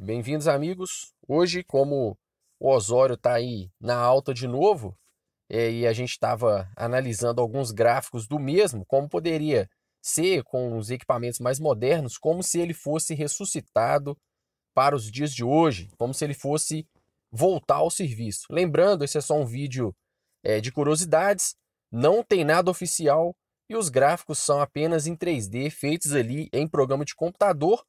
Bem-vindos, amigos. Hoje, como o Osório está aí na alta de novo, é, e a gente estava analisando alguns gráficos do mesmo, como poderia ser com os equipamentos mais modernos, como se ele fosse ressuscitado para os dias de hoje, como se ele fosse voltar ao serviço. Lembrando, esse é só um vídeo é, de curiosidades, não tem nada oficial e os gráficos são apenas em 3D, feitos ali em programa de computador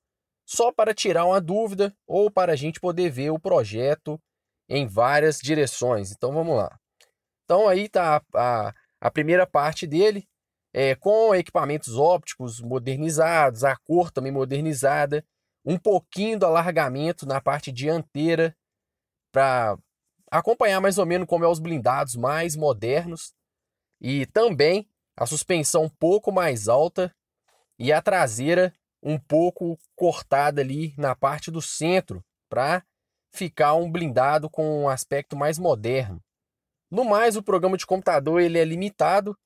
só para tirar uma dúvida ou para a gente poder ver o projeto em várias direções. Então vamos lá. Então aí está a, a primeira parte dele, é, com equipamentos ópticos modernizados, a cor também modernizada, um pouquinho do alargamento na parte dianteira para acompanhar mais ou menos como é os blindados mais modernos e também a suspensão um pouco mais alta e a traseira um pouco cortada ali na parte do centro para ficar um blindado com um aspecto mais moderno. No mais, o programa de computador ele é limitado,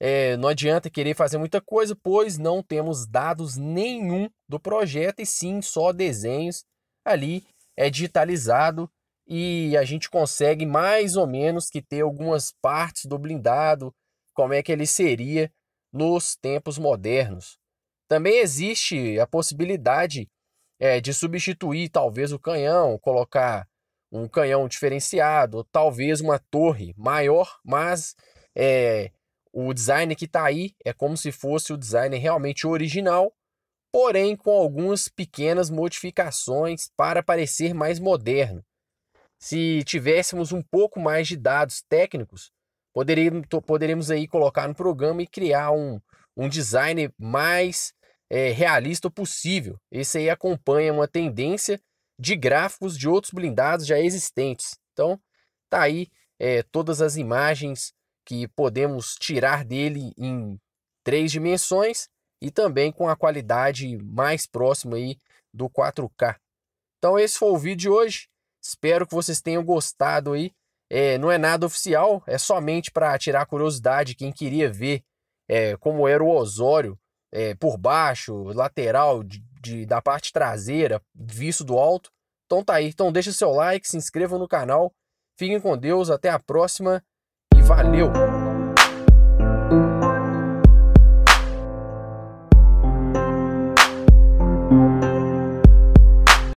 é, não adianta querer fazer muita coisa, pois não temos dados nenhum do projeto e sim só desenhos. Ali é digitalizado e a gente consegue mais ou menos que ter algumas partes do blindado, como é que ele seria nos tempos modernos. Também existe a possibilidade é, de substituir talvez o canhão, colocar um canhão diferenciado, talvez uma torre maior, mas é, o design que está aí é como se fosse o design realmente original, porém com algumas pequenas modificações para parecer mais moderno. Se tivéssemos um pouco mais de dados técnicos, poderíamos, poderíamos aí colocar no programa e criar um, um design mais é, realista possível. Esse aí acompanha uma tendência de gráficos de outros blindados já existentes. Então, tá aí é, todas as imagens que podemos tirar dele em três dimensões e também com a qualidade mais próxima aí do 4K. Então esse foi o vídeo de hoje. Espero que vocês tenham gostado aí. É, não é nada oficial, é somente para tirar curiosidade quem queria ver é, como era o Osório é, por baixo, lateral, de, de, da parte traseira, visto do alto. Então tá aí. Então deixa seu like, se inscreva no canal. Fiquem com Deus, até a próxima e valeu! thank you